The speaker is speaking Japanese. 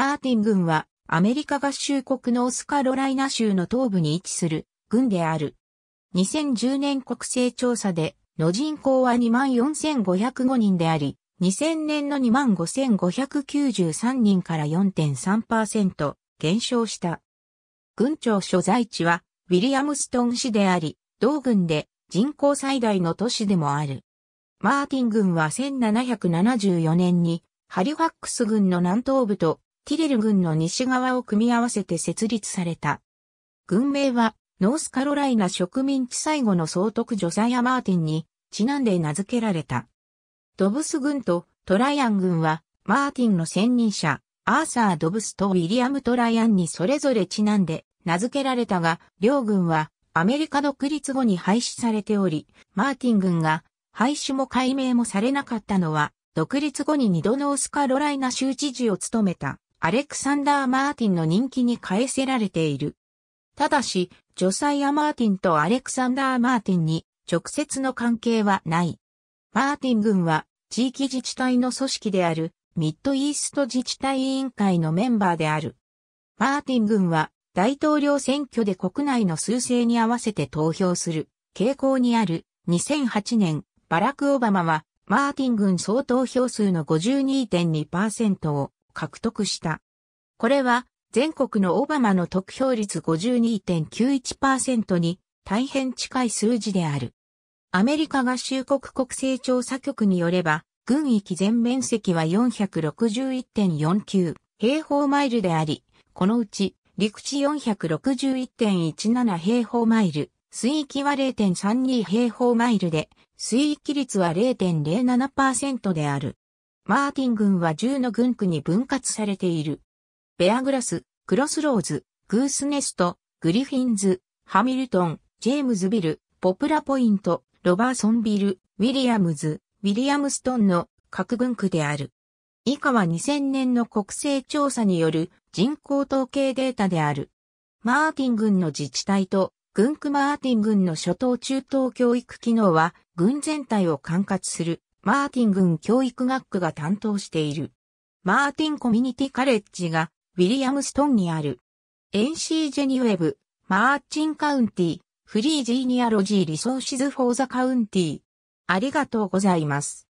マーティン軍はアメリカ合衆国のオスカロライナ州の東部に位置する軍である。2010年国勢調査での人口は24,505人であり、2000年の25,593人から4.3%減少した。軍庁所在地はウィリアムストン市であり、同軍で人口最大の都市でもある。マーティン軍は1774年にハリファックス軍の南東部とティリル郡の西側を組み合わせて設立された。軍名は、ノースカロライナ植民地最後の総督ジョザマーティンに、ちなんで名付けられた。ドブス軍とトライアン軍は、マーティンの専任者、アーサー・ドブスとウィリアム・トライアンにそれぞれちなんで名付けられたが、両軍はアメリカ独立後に廃止されており、マーティン軍が廃止も解明もされなかったのは、独立後に2度ノースカロライナ州知事を務めたアレクサンダー・マーティンの人気に返せられている。ただし、ジョサイア・マーティンとアレクサンダー・マーティンに直接の関係はない。マーティン軍は地域自治体の組織であるミッドイースト自治体委員会のメンバーである。マーティン軍は大統領選挙で国内の数勢に合わせて投票する傾向にある2008年バラク・オバマはマーティン軍総投票数の52.2%を獲得した。これは全国のオバマの得票率52.91%に大変近い数字である。アメリカ合衆国国勢調査局によれば、軍域全面積は461.49平方マイルであり、このうち陸地461.17平方マイル、水域は0.32平方マイルで、水域率は0.07%である。マーティン軍は10の軍区に分割されている。ベアグラス、クロスローズ、グースネスト、グリフィンズ、ハミルトン、ジェームズビル、ポプラポイント、ロバーソンビル、ウィリアムズ、ウィリアムストンの各軍区である。以下は2000年の国勢調査による人口統計データである。マーティン軍の自治体と軍区マーティン軍の初等中等教育機能は軍全体を管轄するマーティン郡教育学区が担当している。マーティンコミュニティカレッジがウィリアムストンにある。エンシージェニウェブ、マーチンカウンティ、フリージーニアロジーリソーシズフォーザカウンティ。ありがとうございます。